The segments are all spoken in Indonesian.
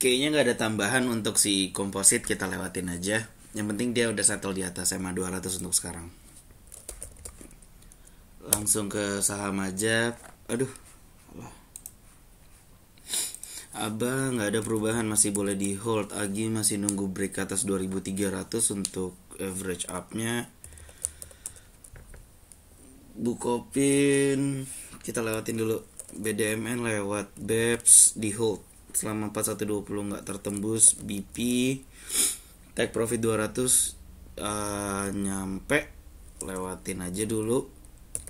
kayaknya nggak ada tambahan untuk si komposit kita lewatin aja yang penting dia udah settle di atas SMA 200 untuk sekarang langsung ke saham aja aduh Abang nggak ada perubahan masih boleh di hold Agi masih nunggu break atas 2300 untuk average upnya Bukopin kita lewatin dulu BDMN lewat BEPS di hold selama 4120 nggak tertembus BP take profit 200 uh, eh, nyampe lewatin aja dulu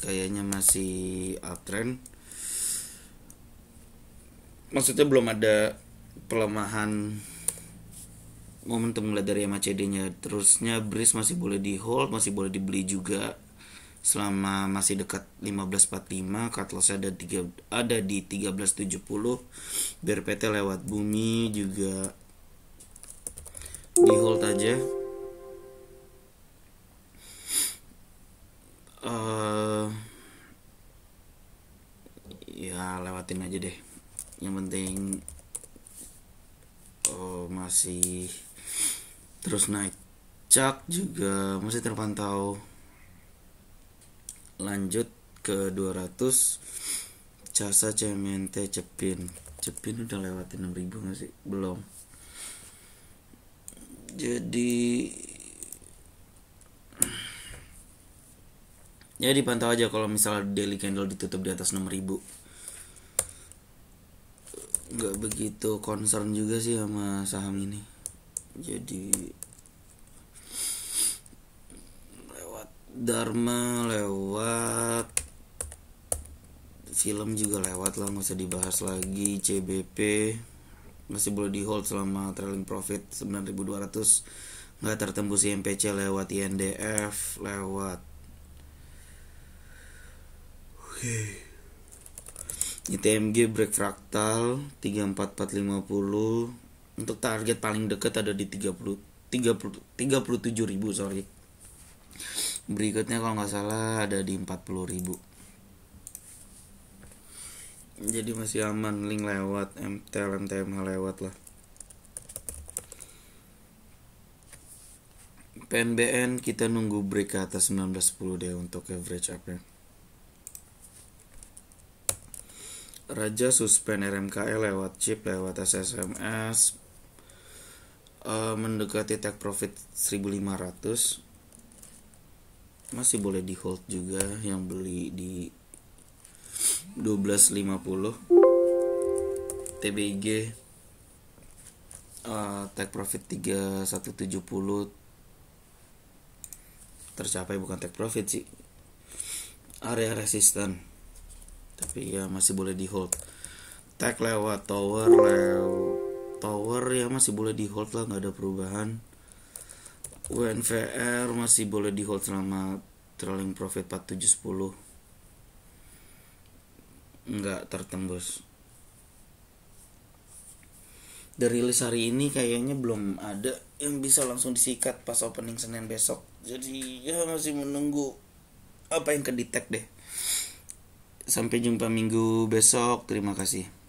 kayaknya masih uptrend maksudnya belum ada pelemahan momentum mulai dari MACD nya terusnya bris masih boleh di hold masih boleh dibeli juga selama masih dekat 1545 cut loss ada tiga ada di 1370 PT lewat bumi juga di hold aja uh, ya lewatin aja deh yang penting oh, masih terus naik cak juga masih terpantau lanjut ke 200 jasa CMNT Cepin Cepin udah lewatin 6000 gak sih? belum jadi ya dipantau aja kalau misalnya daily candle ditutup di atas 6000 nggak begitu concern juga sih sama saham ini jadi Dharma lewat film juga lewat lah nggak usah dibahas lagi CBP masih boleh di hold selama trailing profit 9200 nggak tertembus MPC lewat INDF lewat okay. ITMG break fraktal 34450 untuk target paling dekat ada di 30 30 37.000 sorry berikutnya kalau nggak salah ada di 40.000 jadi masih aman link lewat MTL MTMH lewat lah PNBN kita nunggu break ke atas 1910 deh untuk average up ya Raja suspend RMKE lewat chip lewat SSMS uh, eh, mendekati take profit 1500 masih boleh di hold juga yang beli di 1250 TBG uh, take profit 3170 tercapai bukan take profit sih area resistance tapi ya masih boleh di hold tag lewat tower lew tower ya masih boleh di hold lah nggak ada perubahan UNVR masih boleh di hold selama trailing profit 4710 nggak tertembus dari rilis hari ini kayaknya belum ada yang bisa langsung disikat pas opening Senin besok jadi ya masih menunggu apa yang kedetek deh sampai jumpa minggu besok terima kasih